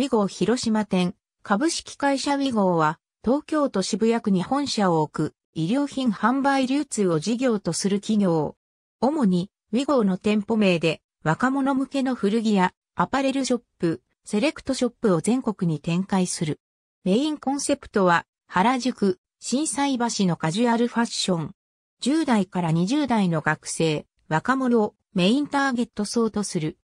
ウィゴー広島店、株式会社ウィゴーは、東京都渋谷区に本社を置く、医療品販売流通を事業とする企業。主に、ウィゴーの店舗名で、若者向けの古着や、アパレルショップ、セレクトショップを全国に展開する。メインコンセプトは、原宿、震災橋のカジュアルファッション。10代から20代の学生、若者をメインターゲット層とする。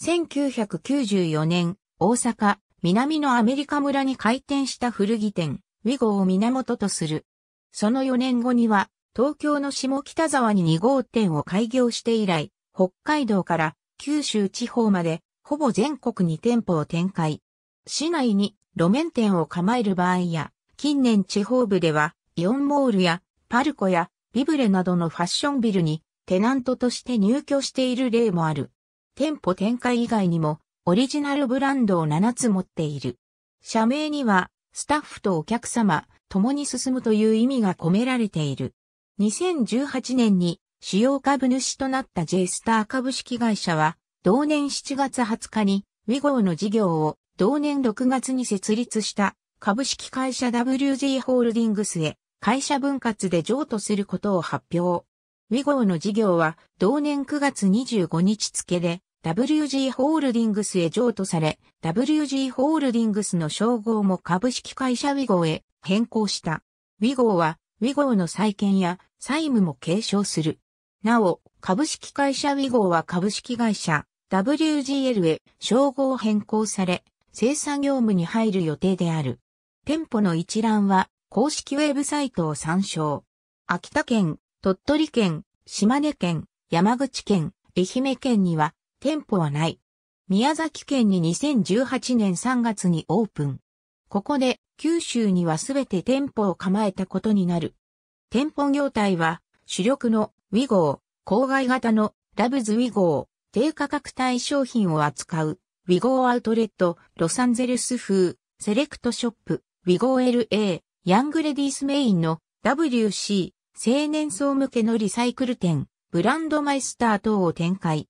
1994年、大阪、南のアメリカ村に開店した古着店、ウィゴを源とする。その4年後には、東京の下北沢に2号店を開業して以来、北海道から九州地方まで、ほぼ全国に店舗を展開。市内に路面店を構える場合や、近年地方部では、イオンモールや、パルコや、ビブレなどのファッションビルに、テナントとして入居している例もある。店舗展開以外にも、オリジナルブランドを7つ持っている。社名には、スタッフとお客様、共に進むという意味が込められている。2018年に主要株主となった J スター株式会社は、同年7月20日に、ウィゴーの事業を同年6月に設立した株式会社 WG ホールディングスへ会社分割で譲渡することを発表。ウィゴーの事業は同年9月25日付で WG ホールディングスへ譲渡され、WG ホールディングスの称号も株式会社ウィゴーへ変更した。ウィゴーは、ウィゴーの再建や債務も継承する。なお、株式会社ウィゴーは株式会社 WGL へ称号を変更され、生産業務に入る予定である。店舗の一覧は公式ウェブサイトを参照。秋田県、鳥取県、島根県、山口県、愛媛県には店舗はない。宮崎県に2018年3月にオープン。ここで九州にはすべて店舗を構えたことになる。店舗業態は主力のウィゴー、郊外型のラブズウィゴー、低価格帯商品を扱うウィゴーアウトレット、ロサンゼルス風、セレクトショップ、ウィゴー LA、ヤングレディースメインの WC、青年層向けのリサイクル店、ブランドマイスター等を展開。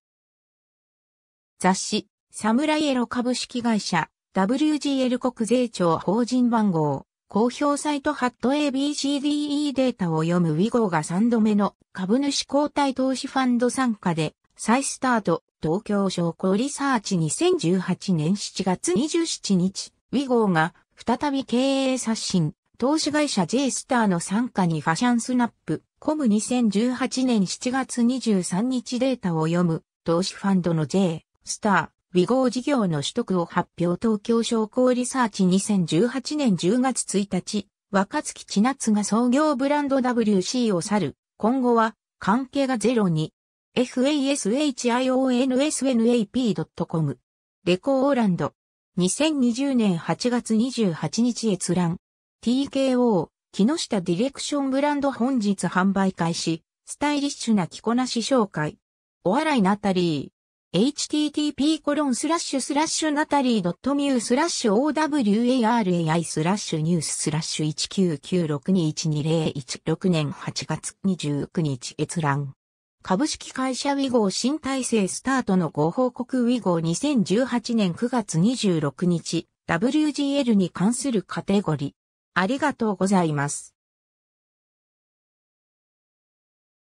雑誌、サムライエロ株式会社、WGL 国税庁法人番号、公表サイトハット ABCDE データを読むウィゴーが3度目の株主交代投資ファンド参加で、再スタート、東京商工リサーチ2018年7月27日、ウィゴーが再び経営刷新、投資会社 J スターの参加にファシャンスナップ、コム2018年7月23日データを読む、投資ファンドの J。スター、ウィゴー事業の取得を発表東京商工リサーチ2018年10月1日、若月千夏が創業ブランド WC を去る。今後は、関係がゼロに。fashionsnap.com レコーオーランド2020年8月28日閲覧 TKO 木下ディレクションブランド本日販売開始スタイリッシュな着こなし紹介お笑いナタリー http コロンスラッシュスラッシュナタリー .mu スラッシュ o w a r a i スラッシュニューススラッシュ1996212016年8月29日閲覧。株式会社ウィゴー新体制スタートのご報告ウィゴー2018年9月26日 WGL に関するカテゴリー。ありがとうございます。